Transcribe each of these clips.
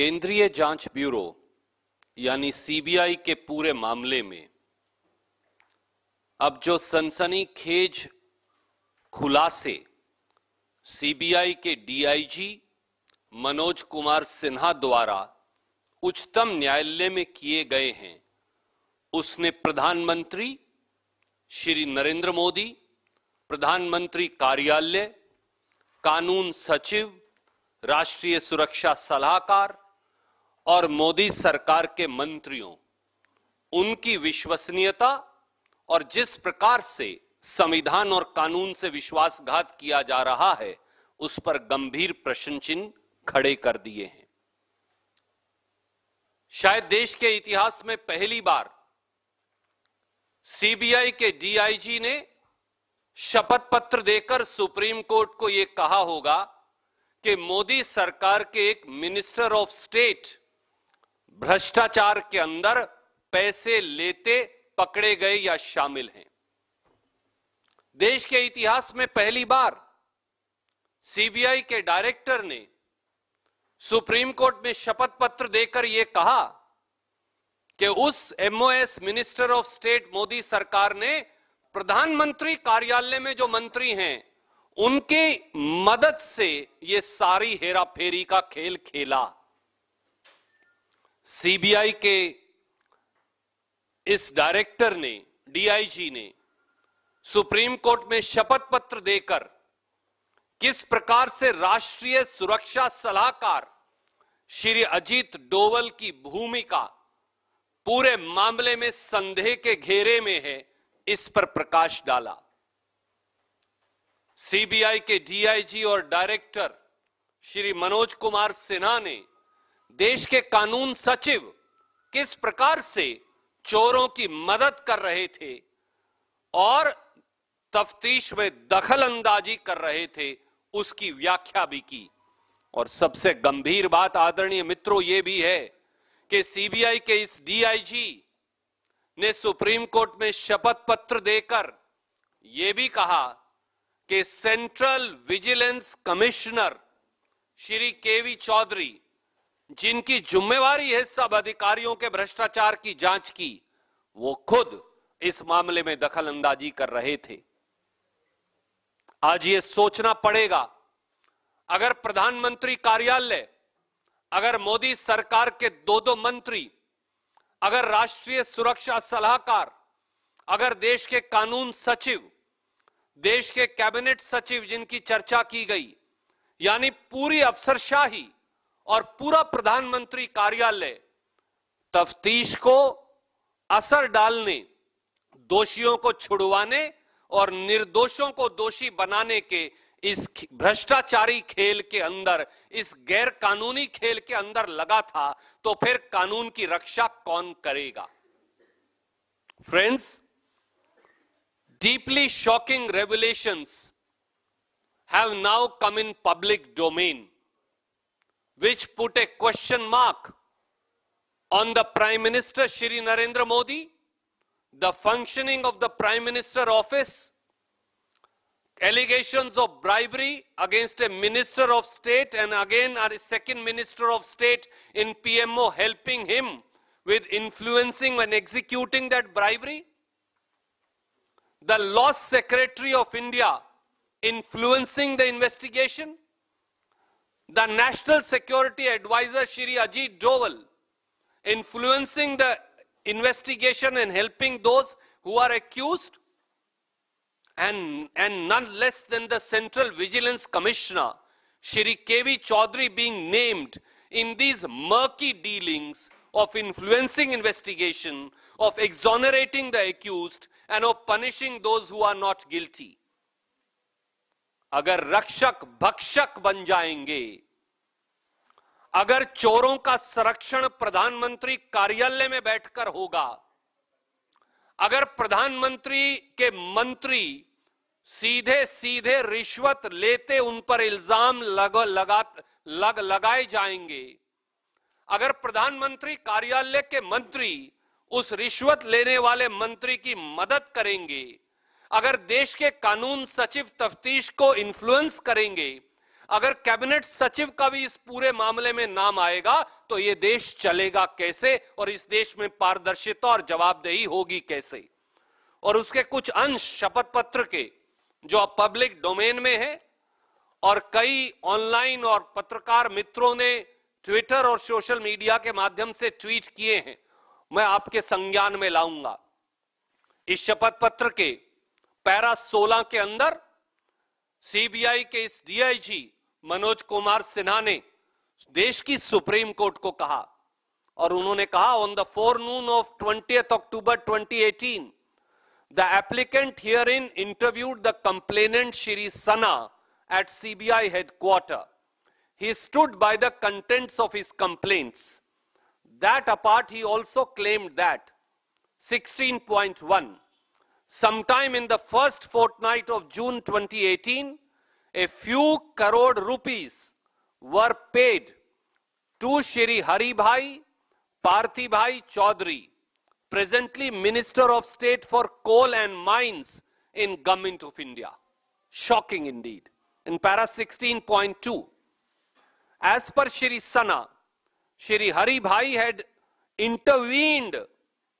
केंद्रीय जांच ब्यूरो यानी सीबीआई के पूरे मामले में अब जो सनसनी खेज खुलासे सीबीआई के डीआईजी मनोज कुमार सिन्हा द्वारा उच्चतम न्यायालय में किए गए हैं उसने प्रधानमंत्री श्री नरेंद्र मोदी प्रधानमंत्री कार्यालय कानून सचिव राष्ट्रीय सुरक्षा सलाहकार और मोदी सरकार के मंत्रियों उनकी विश्वसनीयता और जिस प्रकार से संविधान और कानून से विश्वासघात किया जा रहा है उस पर गंभीर प्रश्न चिन्ह खड़े कर दिए हैं शायद देश के इतिहास में पहली बार सीबीआई के डीआईजी ने शपथ पत्र देकर सुप्रीम कोर्ट को यह कहा होगा कि मोदी सरकार के एक मिनिस्टर ऑफ स्टेट भ्रष्टाचार के अंदर पैसे लेते पकड़े गए या शामिल हैं देश के इतिहास में पहली बार सीबीआई के डायरेक्टर ने सुप्रीम कोर्ट में शपथ पत्र देकर यह कहा कि उस MOS minister of state Modi सरकार ने प्रधानमंत्री कार्यालय में जो मंत्री हैं उनकी मदद से ये सारी हेराफेरी का खेल खेला सीबीआई के इस डायरेक्टर ने डीआईजी ने सुप्रीम कोर्ट में शपथ पत्र देकर किस प्रकार से राष्ट्रीय सुरक्षा सलाहकार श्री अजीत डोवल की भूमिका पूरे मामले में संदेह के घेरे में है इस पर प्रकाश डाला सीबीआई के डीआईजी और डायरेक्टर श्री मनोज कुमार सिन्हा ने देश के कानून सचिव किस प्रकार से चोरों की मदद कर रहे थे और तफ्तीश में दखल अंदाजी कर रहे थे उसकी व्याख्या भी की और सबसे गंभीर बात आदरणीय मित्रों ये भी है कि सीबीआई के इस डीआईजी ने सुप्रीम कोर्ट में शपथ पत्र देकर यह भी कहा कि central vigilance commissioner Shri K V Chaudhary जिनकी जिम्मेवारी है सब अधिकारियों के भ्रष्टाचार की जांच की वो खुद इस मामले में दखल अंदाजी कर रहे थे आज ये सोचना पड़ेगा अगर प्रधानमंत्री कार्यालय अगर मोदी सरकार के दो दो मंत्री अगर राष्ट्रीय सुरक्षा सलाहकार अगर देश के कानून सचिव देश के कैबिनेट सचिव जिनकी चर्चा की गई यानी पूरी अफसरशाही और पूरा प्रधानमंत्री कार्यालय तफ्तीश को असर डालने दोषियों को छुड़वाने और निर्दोषों को दोषी बनाने के इस भ्रष्टाचारी खेल के अंदर इस गैर कानूनी खेल के अंदर लगा था तो फिर कानून की रक्षा कौन करेगा friends deeply shocking revelations have now come in public domain which put a question mark on the Prime Minister Shri Narendra Modi, the functioning of the Prime Minister office, allegations of bribery against a Minister of State and again a second Minister of State in PMO helping him with influencing and executing that bribery. The lost secretary of India influencing the investigation the National Security Advisor Shri Ajit Doval influencing the investigation and helping those who are accused and, and none less than the Central Vigilance Commissioner Shri K.V. Chaudhary being named in these murky dealings of influencing investigation, of exonerating the accused and of punishing those who are not guilty. अगर रक्षक भक्षक बन जाएंगे अगर चोरों का संरक्षण प्रधानमंत्री कार्यालय में बैठकर होगा अगर प्रधानमंत्री के मंत्री सीधे सीधे रिश्वत लेते उन पर इल्जाम लग, लगा लग लगाए जाएंगे अगर प्रधानमंत्री कार्यालय के मंत्री उस रिश्वत लेने वाले मंत्री की मदद करेंगे अगर देश के कानून सचिव तफ्तीश को इन्फ्लुएंस करेंगे अगर कैबिनेट सचिव का भी इस पूरे मामले में नाम आएगा तो यह देश चलेगा कैसे और इस देश में पारदर्शिता और जवाबदेही होगी कैसे और उसके कुछ अंश शपथ पत्र के जो अब पब्लिक डोमेन में है और कई ऑनलाइन और पत्रकार मित्रों ने ट्विटर और सोशल मीडिया के माध्यम से ट्वीट किए हैं मैं आपके संज्ञान में लाऊंगा इस शपथ पत्र के पैरा 16 के अंदर सीबीआई के इस डीआईजी मनोज कुमार सिन्हा ने देश की सुप्रीम कोर्ट को कहा और उन्होंने कहा on the forenoon of twenty October 2018 the applicant herein interviewed the complainant Shri Sana at CBI headquarter he the by of contents of that apart he also he that sixteen point 16.1 sometime in the first fortnight of June 2018, a few crore rupees were paid to Shri Haribhai Parthibhai Chaudhary, presently Minister of State for Coal and Mines in Government of India. Shocking indeed. In para 16.2, as per Shri Sana, Shri Haribhai had intervened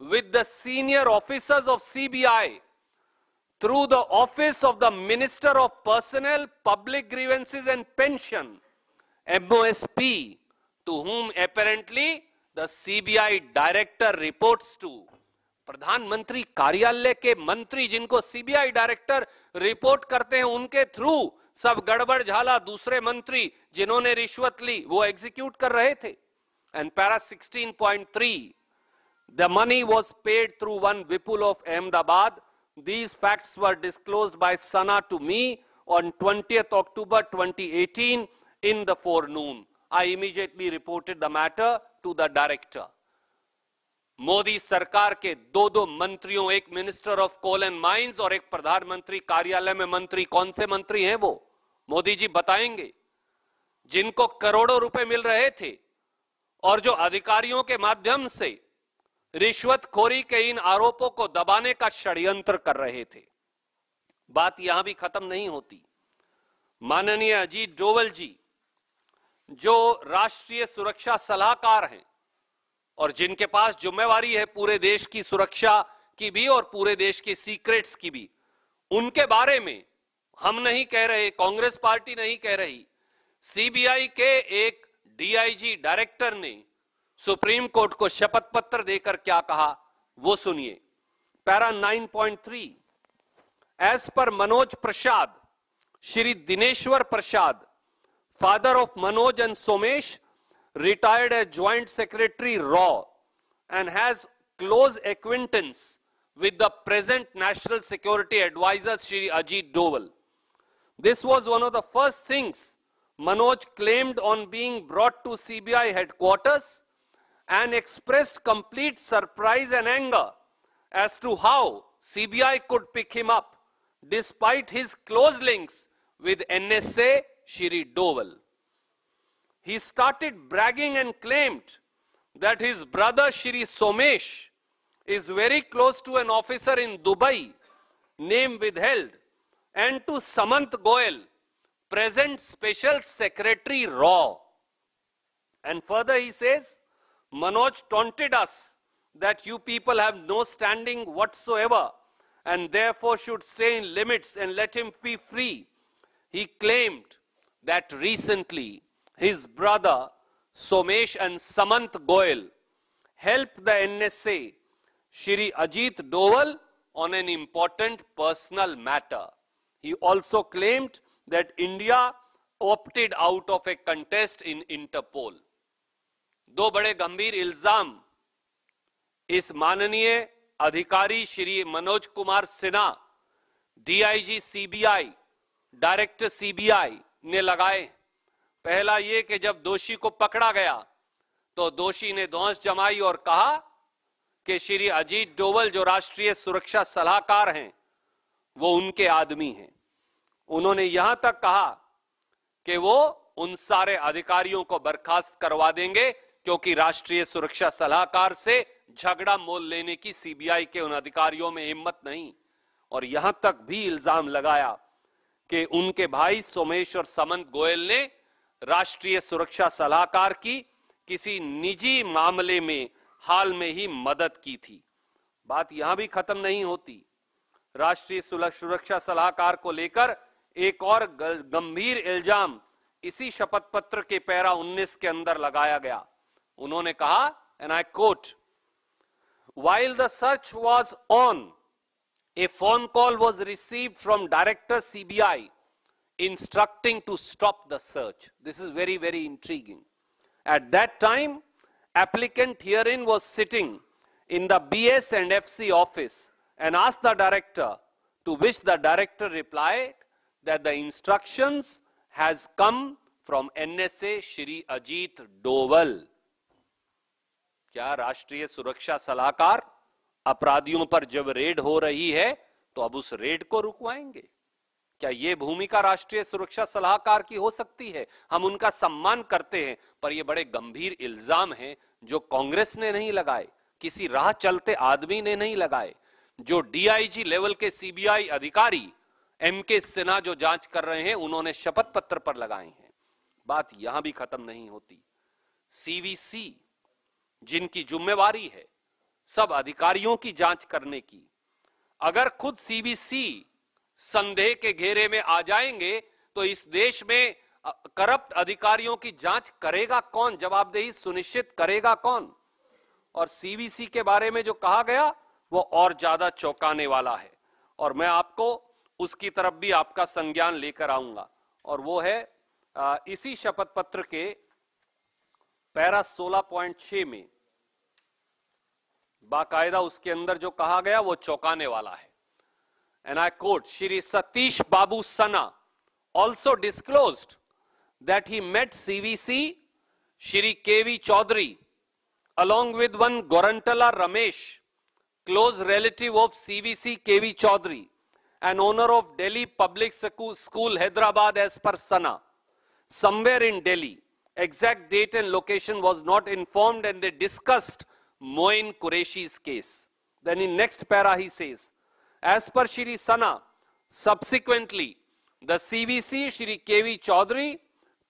with the senior officers of CBI through the office of the Minister of Personnel, Public Grievances and Pension, MOSP, to whom apparently the CBI director reports to. प्रधानमंत्री कार्यालय के मंत्री जिनको CBI director report करते हैं उनके through सब गड़बड़ झाला दूसरे मंत्री जिन्होंने रिश्वत ली वो एग्जीक्यूट कर रहे थे and para 16.3 The money was paid through one Vipul of Ahmedabad. These facts were disclosed by Sana to me on 20th October 2018 in the forenoon. I immediately reported the matter to the director. Modi सरकार के दो दो मंत्रियों एक minister of coal and mines और एक प्रधानमंत्री कार्यालय में मंत्री कौन से मंत्री हैं वो मोदी जी बताएंगे जिनको करोड़ों रुपए मिल रहे थे और जो अधिकारियों के माध्यम से रिश्वतखोरी के इन आरोपों को दबाने का षड्यंत्र कर रहे थे बात यहां भी खत्म नहीं होती माननीय अजीत डोवल जी जो राष्ट्रीय सुरक्षा सलाहकार हैं और जिनके पास जिम्मेवारी है पूरे देश की सुरक्षा की भी और पूरे देश के सीक्रेट्स की भी उनके बारे में हम नहीं कह रहे कांग्रेस पार्टी नहीं कह रही सीबीआई के एक डीआईजी डायरेक्टर ने सुप्रीम कोर्ट को शपथ पत्र देकर क्या कहा वो सुनिए पैरा 9.3 पॉइंट एस पर Manoj Prasad Shri Dineshwar Prasad father of Manoj and Somesh retired a joint secretary रॉ and has close acquaintance with the present national security adviser Shri Ajit Doval this was one of the first things Manoj claimed on being brought to CBI headquarters and expressed complete surprise and anger as to how CBI could pick him up despite his close links with NSA Shiri Doval. He started bragging and claimed that his brother Shri Somesh is very close to an officer in Dubai, name withheld, and to Samant Goel, present Special Secretary Raw. And further he says, Manoj taunted us that you people have no standing whatsoever and therefore should stay in limits and let him be free. He claimed that recently his brother Somesh and Samant Goel helped the NSA Shri Ajit Doval on an important personal matter. He also claimed that India opted out of a contest in Interpol. दो बड़े गंभीर इल्जाम इस माननीय अधिकारी Shri Manoj Kumar Sinha DIG CBI director CBI ने लगाए पहला ये कि जब दोषी को पकड़ा गया तो दोषी ने ध्वस जमाई और कहा कि श्री अजीत डोवल जो राष्ट्रीय सुरक्षा सलाहकार हैं वो उनके आदमी हैं उन्होंने यहां तक कहा कि वो उन सारे अधिकारियों को बर्खास्त करवा देंगे क्योंकि राष्ट्रीय सुरक्षा सलाहकार से झगड़ा मोल लेने की सीबीआई के उन अधिकारियों में हिम्मत नहीं और यहां तक भी इल्जाम लगाया कि उनके भाई सोमेश और समंत गोयल ने राष्ट्रीय सुरक्षा सलाहकार की किसी निजी मामले में हाल में ही मदद की थी बात यहां भी खत्म नहीं होती राष्ट्रीय सुरक्षा सलाहकार को लेकर एक और गंभीर इल्जाम इसी शपथ पत्र के पैरा 19 के अंदर लगाया गया उन्होंने कहा and I quote while the search was on, a phone call was received from Director CBI instructing to stop the search. This is very, very intriguing. At that time, applicant herein was sitting in the BS and FC office and asked the director, to which the director replied that the instructions has come from NSA Shri Ajit Doval. क्या राष्ट्रीय सुरक्षा सलाहकार अपराधियों पर जब red हो रही है तो अब उस रेड को रुकवाएंगे क्या ये भूमिका राष्ट्रीय सुरक्षा सलाहकार की हो सकती है हम उनका सम्मान करते हैं पर यह बड़े गंभीर इल्जाम हैं जो कांग्रेस ने नहीं लगाए किसी राह चलते आदमी ने नहीं लगाए जो डीआईजी लेवल के सीबीआई अधिकारी एम के सिन्हा जो जांच कर रहे हैं उन्होंने शपथ पत्र पर लगाए हैं बात यहां भी खत्म नहीं होती सीवीसी जिनकी जुम्मेवारी है सब अधिकारियों की जांच करने की अगर खुद सीबीसी संदेह के घेरे में आ जाएंगे तो इस देश में करप्ट अधिकारियों की जांच करेगा कौन जवाबदेही सुनिश्चित करेगा कौन और सीबीसी के बारे में जो कहा गया वो और ज्यादा चौंकाने वाला है और मैं आपको उसकी तरफ भी आपका संज्ञान लेकर आऊंगा और वो है इसी शपथ पत्र के पैरा छ में बाकायदा उसके अंदर जो कहा गया वो चौंकाने वाला है and I quote Shri Satish Babu Sana also disclose that he met CVC Shri K V Chaudhary along with one Gorantla Ramesh close relative of CVC K V Chaudhary an owner of Delhi public school Hyderabad as per Sana somewhere in Delhi exact date and location was not informed and they discussed Moin Qureshi's case. Then in next para he says, as per Shri Sana, subsequently the CVC Shri KV Chaudhary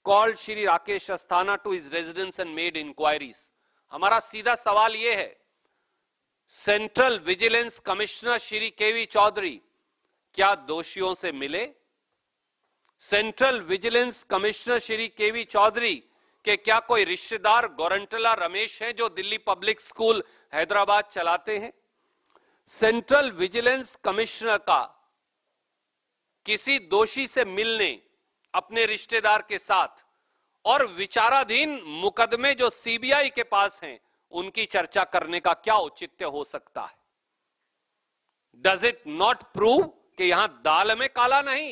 called Shri Rakesh Asthana to his residence and made inquiries. हमारा सीधा सवाल ये है central vigilance commissioner Shri KV Chaudhary क्या दोषियों से मिले central vigilance commissioner Shri KV Chaudhary कि क्या कोई रिश्तेदार गोरंटला रमेश है जो दिल्ली पब्लिक स्कूल हैदराबाद चलाते हैं सेंट्रल विजिलेंस कमिश्नर का किसी दोषी से मिलने अपने रिश्तेदार के साथ और विचाराधीन मुकदमे जो सीबीआई के पास हैं उनकी चर्चा करने का क्या औचित्य हो सकता है डज इट नॉट प्रूव कि यहां दाल में काला नहीं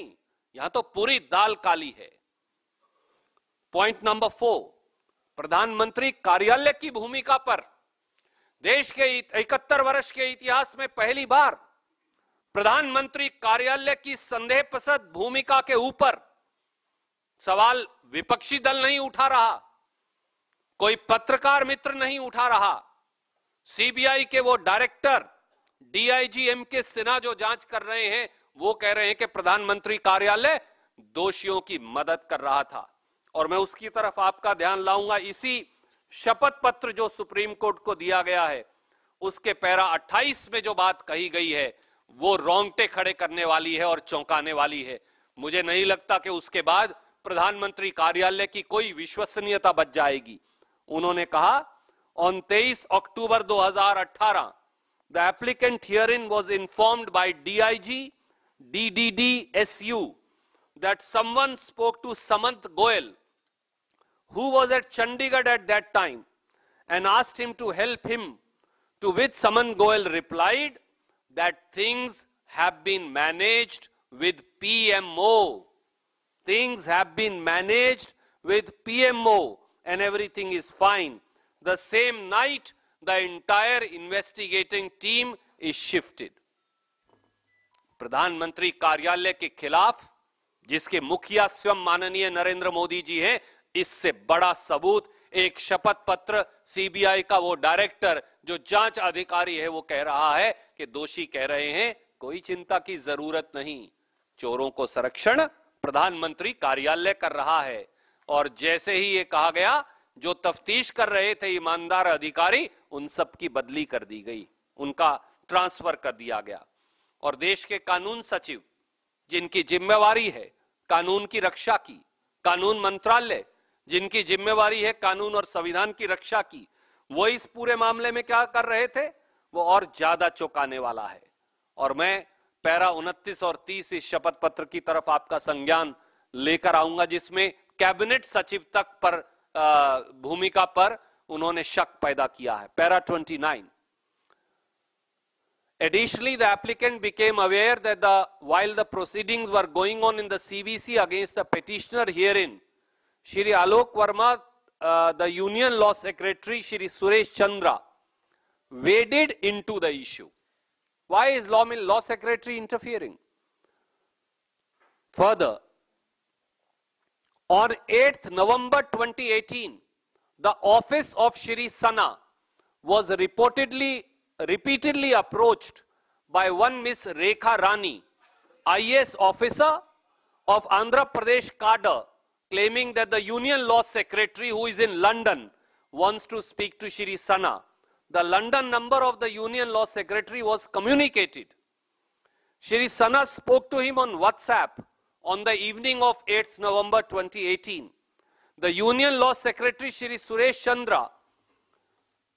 यहां तो पूरी दाल काली है पॉइंट नंबर फोर प्रधानमंत्री कार्यालय की भूमिका पर देश के इकहत्तर वर्ष के इतिहास में पहली बार प्रधानमंत्री कार्यालय की संदेह प्रसद भूमिका के ऊपर सवाल विपक्षी दल नहीं उठा रहा कोई पत्रकार मित्र नहीं उठा रहा सीबीआई के वो director DIG M K Sinha जो जांच कर रहे हैं वो कह रहे हैं कि प्रधानमंत्री कार्यालय दोषियों की मदद कर रहा था और मैं उसकी तरफ आपका ध्यान लाऊंगा इसी शपथ पत्र जो सुप्रीम कोर्ट को दिया गया है उसके पैरा 28 में जो बात कही गई है वो रोंगटे खड़े करने वाली है और चौंकाने वाली है मुझे नहीं लगता कि उसके बाद प्रधानमंत्री कार्यालय की कोई विश्वसनीयता बच जाएगी उन्होंने कहा on 23 October 2018 by D I G D D D S U that someone spoke to Samant Goel, who was at Chandigarh at that time, and asked him to help him, to which Samant Goel replied that things have been managed with PMO. Things have been managed with PMO and everything is fine. The same night, the entire investigating team is shifted. प्रधानमंत्री कार्यालय के खिलाफ जिसके मुखिया स्वयं माननीय नरेंद्र मोदी जी हैं इससे बड़ा सबूत एक शपथ पत्र सीबीआई का वो डायरेक्टर जो जांच अधिकारी है वो कह रहा है कि दोषी कह रहे हैं कोई चिंता की जरूरत नहीं चोरों को संरक्षण प्रधानमंत्री कार्यालय कर रहा है और जैसे ही ये कहा गया जो तफ्तीश कर रहे थे ईमानदार अधिकारी उन सब की बदली कर दी गई उनका ट्रांसफर कर दिया गया और देश के कानून सचिव जिनकी जिम्मेवारी है कानून की रक्षा की कानून मंत्रालय जिनकी जिम्मेवारी है कानून और संविधान की रक्षा की वो इस पूरे मामले में क्या कर रहे थे वो और ज्यादा चौंकाने वाला है और मैं पैरा उनतीस और तीस इस शपथ पत्र की तरफ आपका संज्ञान लेकर आऊंगा जिसमें कैबिनेट सचिव तक पर भूमिका पर उन्होंने शक पैदा किया है para twenty nine Additionally, the applicant became aware that the, while the proceedings were going on in the CVC against the petitioner herein, Shri Alok Verma, uh, the Union Law Secretary, Shri Suresh Chandra, waded into the issue. Why is law, law secretary interfering? Further, on 8th November 2018, the office of Shri Sana was reportedly repeatedly approached by one Miss Rekha Rani, IS officer of Andhra Pradesh cadre, claiming that the Union Law Secretary who is in London wants to speak to Shri Sana. The London number of the Union Law Secretary was communicated. Shri Sana spoke to him on WhatsApp on the evening of 8th November 2018. The Union Law Secretary Shri Suresh Chandra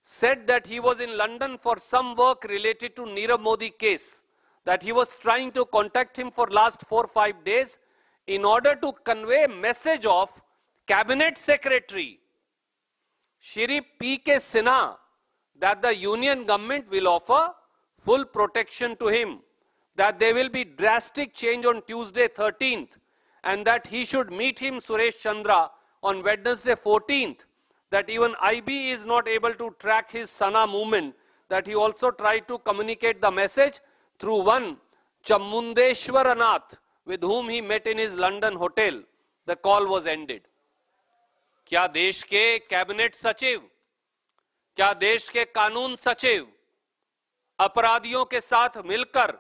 said that he was in London for some work related to Nirav Modi case, that he was trying to contact him for last four, five days in order to convey message of Cabinet Secretary Shri P.K. Sinha that the union government will offer full protection to him, that there will be drastic change on Tuesday 13th and that he should meet him Suresh Chandra on Wednesday 14th that even IB is not able to track his Sana movement, that he also tried to communicate the message through one Chamundeshwaranath, with whom he met in his London hotel. The call was ended. क्या देश के cabinet सचिव क्या देश के कानून सचिव अपराधियों के साथ मिलकर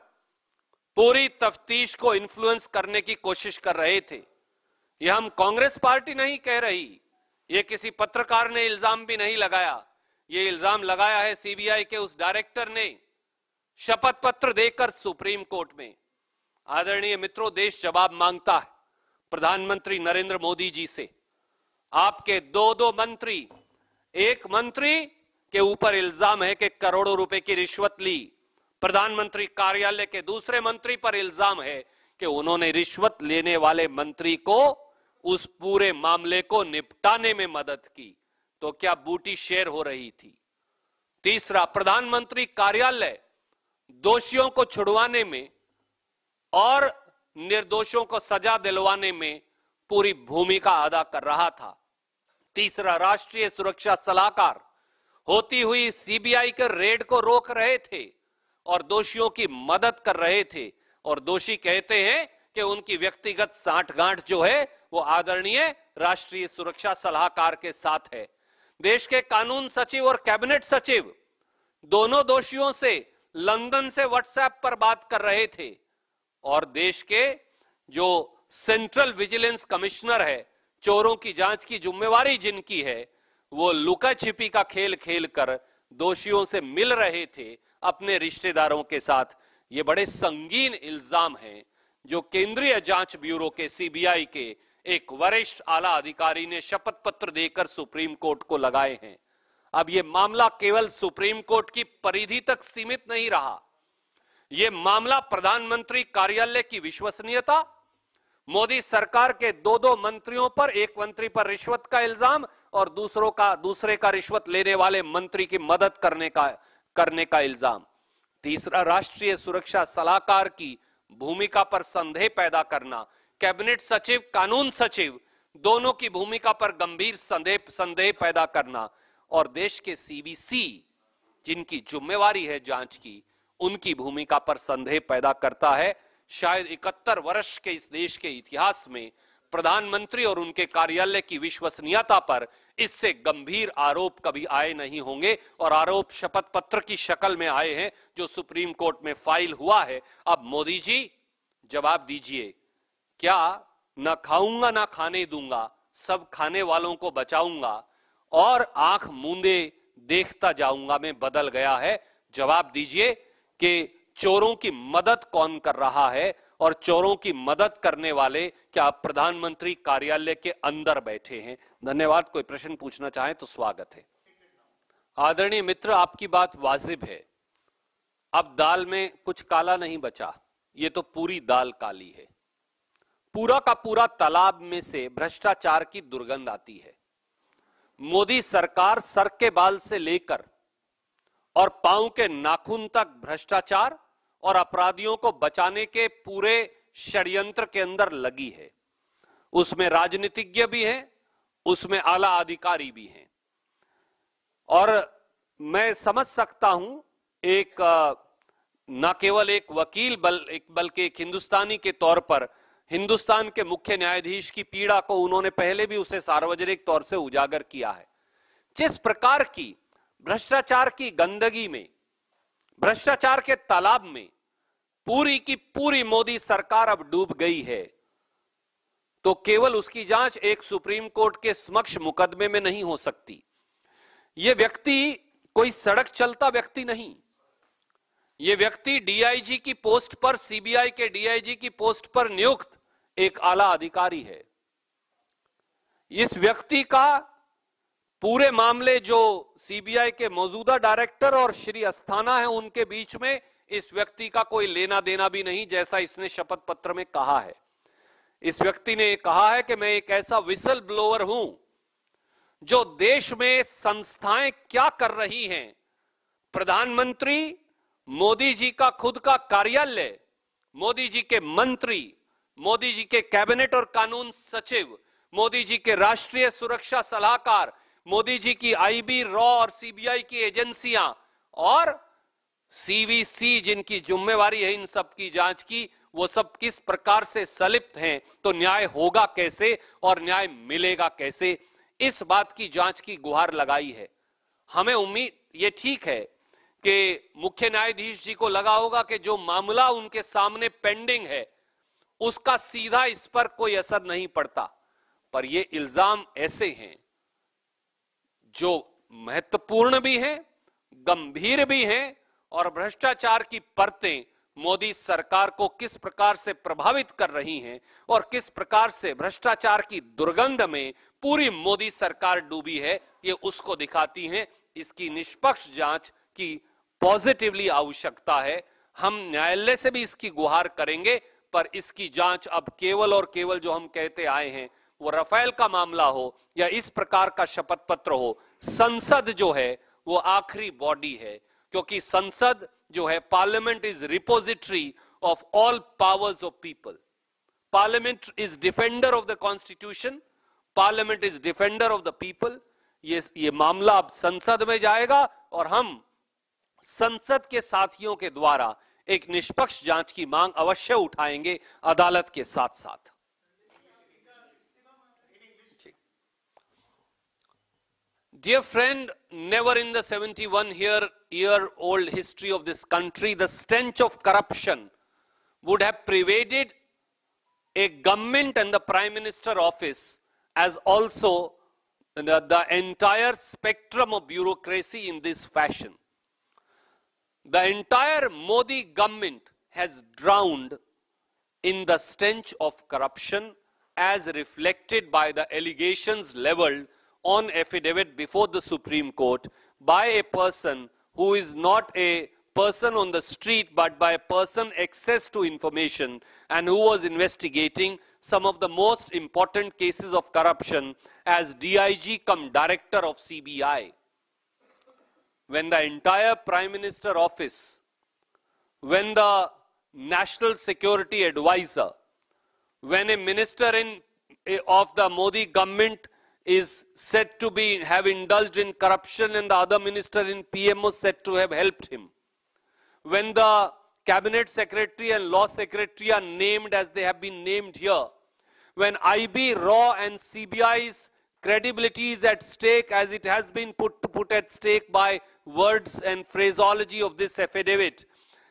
पूरी तफ्तीश को इन्फ्लुएंस करने की कोशिश कर रहे थे यह हम कांग्रेस पार्टी नहीं कह रही ये किसी पत्रकार ने इल्जाम भी नहीं लगाया ये इल्जाम लगाया है सीबीआई के उस डायरेक्टर ने शपथ पत्र देकर सुप्रीम कोर्ट में आदरणीय मित्रों देश जवाब मांगता है प्रधानमंत्री नरेंद्र मोदी जी से आपके दो दो मंत्री एक मंत्री के ऊपर इल्जाम है कि करोड़ों रुपए की रिश्वत ली प्रधानमंत्री कार्यालय के दूसरे मंत्री पर इल्जाम है कि उन्होंने रिश्वत लेने वाले मंत्री को उस पूरे मामले को निपटाने में मदद की तो क्या बूटी शेर हो रही थी तीसरा प्रधानमंत्री कार्यालय दोषियों को छुड़वाने में और निर्दोषों को सजा दिलवाने में पूरी भूमिका अदा कर रहा था तीसरा राष्ट्रीय सुरक्षा सलाहकार होती हुई सीबीआई के रेड को रोक रहे थे और दोषियों की मदद कर रहे थे और दोषी कहते हैं कि उनकी व्यक्तिगत साठगांठ जो है वो आदरणीय राष्ट्रीय सुरक्षा सलाहकार के साथ है देश के कानून सचिव और कैबिनेट सचिव दोनों दोषियों से लंदन से व्हाट्सएप पर बात कर रहे थे और देश के जो सेंट्रल विजिलेंस कमिश्नर है चोरों की जांच की जिम्मेवारी जिनकी है वो लुका छिपी का खेल खेल कर दोषियों से मिल रहे थे अपने रिश्तेदारों के साथ ये बड़े संगीन इल्जाम हैं जो केंद्रीय जांच ब्यूरो के सीबीआई के एक वरिष्ठ आला अधिकारी ने शपथ पत्र देकर सुप्रीम कोर्ट को लगाए हैं अब यह मामला केवल सुप्रीम कोर्ट की परिधि तक सीमित नहीं रहा यह मामला प्रधानमंत्री कार्यालय की विश्वसनीयता मोदी सरकार के दो दो मंत्रियों पर एक मंत्री पर रिश्वत का इल्जाम और दूसरों का दूसरे का रिश्वत लेने वाले मंत्री की मदद करने का करने का इल्जाम तीसरा राष्ट्रीय सुरक्षा सलाहकार की भूमिका पर संदेह पैदा करना कैबिनेट सचिव कानून सचिव दोनों की भूमिका पर गंभीर संदेह संदेह पैदा करना और देश के सीबीसी जिनकी जिम्मेवारी है जांच की उनकी भूमिका पर संदेह पैदा करता है शायद इकहत्तर वर्ष के इस देश के इतिहास में प्रधानमंत्री और उनके कार्यालय की विश्वसनीयता पर इससे गंभीर आरोप कभी आए नहीं होंगे और आरोप शपथ पत्र की शक्ल में आए हैं जो सुप्रीम कोर्ट में फाइल हुआ है अब मोदी जी जवाब दीजिए क्या न खाऊंगा ना खाने दूंगा सब खाने वालों को बचाऊंगा और आंख मूंदे देखता जाऊंगा मैं बदल गया है जवाब दीजिए कि चोरों की मदद कौन कर रहा है और चोरों की मदद करने वाले क्या प्रधानमंत्री कार्यालय के अंदर बैठे हैं धन्यवाद कोई प्रश्न पूछना चाहे तो स्वागत है आदरणीय मित्र आपकी बात वाजिब है अब दाल में कुछ काला नहीं बचा ये तो पूरी दाल काली है पूरा का पूरा तालाब में से भ्रष्टाचार की दुर्गंध आती है मोदी सरकार सर के बाल से लेकर और पांव के नाखून तक भ्रष्टाचार और अपराधियों को बचाने के पूरे षड्यंत्र के अंदर लगी है उसमें राजनीतिज्ञ भी हैं उसमें आला अधिकारी भी हैं और मैं समझ सकता हूं एक न केवल एक वकील बल एक बल्कि एक हिंदुस्तानी के तौर पर हिंदुस्तान के मुख्य न्यायाधीश की पीड़ा को उन्होंने पहले भी उसे सार्वजनिक तौर से उजागर किया है जिस प्रकार की भ्रष्टाचार की गंदगी में भ्रष्टाचार के तालाब में पूरी की पूरी मोदी सरकार अब डूब गई है तो केवल उसकी जांच एक सुप्रीम कोर्ट के समक्ष मुकदमे में नहीं हो सकती यह व्यक्ति कोई सड़क चलता व्यक्ति नहीं ये व्यक्ति डीआईजी की पोस्ट पर सीबीआई के डीआईजी की पोस्ट पर नियुक्त एक आला अधिकारी है इस व्यक्ति का पूरे मामले जो सीबीआई के मौजूदा डायरेक्टर और श्री अस्थाना है उनके बीच में इस व्यक्ति का कोई लेना देना भी नहीं जैसा इसने शपथ पत्र में कहा है इस व्यक्ति ने कहा है कि मैं एक ऐसा विसल ब्लोअर हूं जो देश में संस्थाएं क्या कर रही हैं प्रधानमंत्री मोदी जी का खुद का कार्यालय मोदी जी के मंत्री मोदी जी के कैबिनेट और कानून सचिव मोदी जी के राष्ट्रीय सुरक्षा सलाहकार मोदी जी की आईबी रॉ और सीबीआई की एजेंसियां और सीवीसी जिनकी जिम्मेवारी है इन सब की जांच की वो सब किस प्रकार से सलिप्त हैं तो न्याय होगा कैसे और न्याय मिलेगा कैसे इस बात की जांच की गुहार लगाई है हमें उम्मीद ये ठीक है कि मुख्य न्यायाधीश जी को लगा होगा कि जो मामला उनके सामने पेंडिंग है उसका सीधा इस पर कोई असर नहीं पड़ता पर ये इल्जाम ऐसे हैं जो महत्वपूर्ण भी हैं गंभीर भी हैं और भ्रष्टाचार की परतें मोदी सरकार को किस प्रकार से प्रभावित कर रही हैं और किस प्रकार से भ्रष्टाचार की दुर्गंध में पूरी मोदी सरकार डूबी है ये उसको दिखाती हैं इसकी निष्पक्ष जांच की पॉजिटिवली आवश्यकता है हम न्यायालय से भी इसकी गुहार करेंगे पर इसकी जांच अब केवल और केवल जो हम कहते आए हैं वो रफेल का मामला हो या इस प्रकार का शपथ पत्र हो संसद जो है वो आखिरी बॉडी है क्योंकि संसद जो है parliament is repository of all powers of people parliament is defender of the constitution parliament is defender of the people ये ये मामला अब संसद में जाएगा और हम संसद के साथियों के द्वारा एक निष्पक्ष जांच की मांग अवश्य उठाएंगे अदालत के साथ साथ dear friend never in the seventy one here year old history of this country the stench of corruption would have pervaded a government and the prime minister office as also the entire spectrum of bureaucracy in this fashion The entire Modi government has drowned in the stench of corruption as reflected by the allegations leveled on affidavit before the Supreme Court by a person who is not a person on the street but by a person access to information and who was investigating some of the most important cases of corruption as DIG come director of CBI when the entire prime minister office, when the national security advisor, when a minister in, eh, of the Modi government is said to be have indulged in corruption and the other minister in PMO said to have helped him. When the cabinet secretary and law secretary are named as they have been named here, when IB, RAW and CBI's credibility is at stake as it has been put, put at stake by words and phraseology of this affidavit.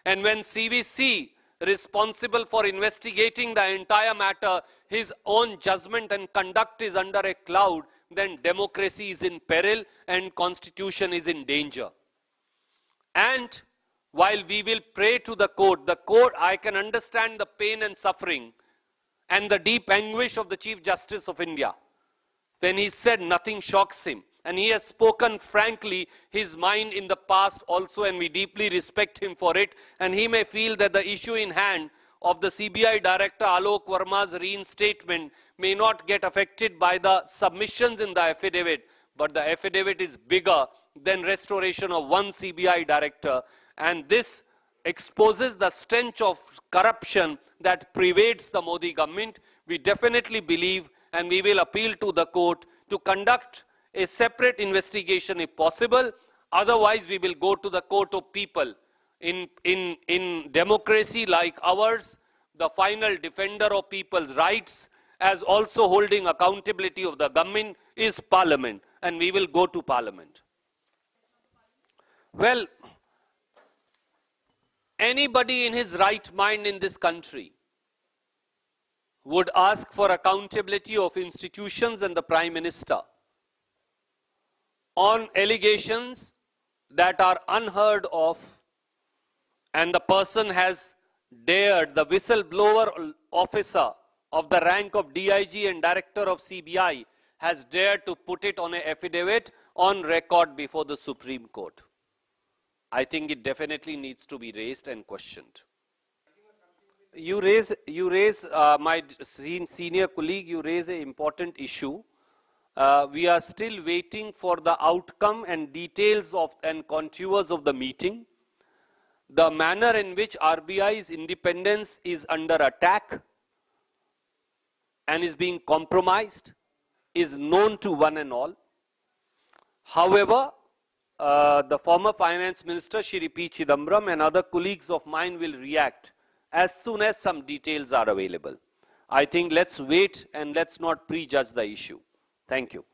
And when CVC, responsible for investigating the entire matter, his own judgment and conduct is under a cloud, then democracy is in peril and constitution is in danger. And while we will pray to the court, the court, I can understand the pain and suffering and the deep anguish of the Chief Justice of India when he said nothing shocks him. And he has spoken frankly his mind in the past also, and we deeply respect him for it. And he may feel that the issue in hand of the CBI director Alok Verma's reinstatement may not get affected by the submissions in the affidavit, but the affidavit is bigger than restoration of one CBI director. And this exposes the stench of corruption that pervades the Modi government. We definitely believe and we will appeal to the court to conduct a separate investigation if possible. Otherwise, we will go to the court of people. In, in, in democracy like ours, the final defender of people's rights as also holding accountability of the government is parliament. And we will go to parliament. Well, anybody in his right mind in this country would ask for accountability of institutions and the Prime Minister on allegations that are unheard of and the person has dared the whistleblower officer of the rank of DIG and director of CBI has dared to put it on an affidavit on record before the Supreme Court. I think it definitely needs to be raised and questioned. You raise, you raise uh, my senior colleague, you raise an important issue uh, we are still waiting for the outcome and details of and contours of the meeting. The manner in which RBI's independence is under attack and is being compromised is known to one and all. However, uh, the former finance minister Shri P. Chidambaram and other colleagues of mine will react as soon as some details are available. I think let's wait and let's not prejudge the issue. Thank you.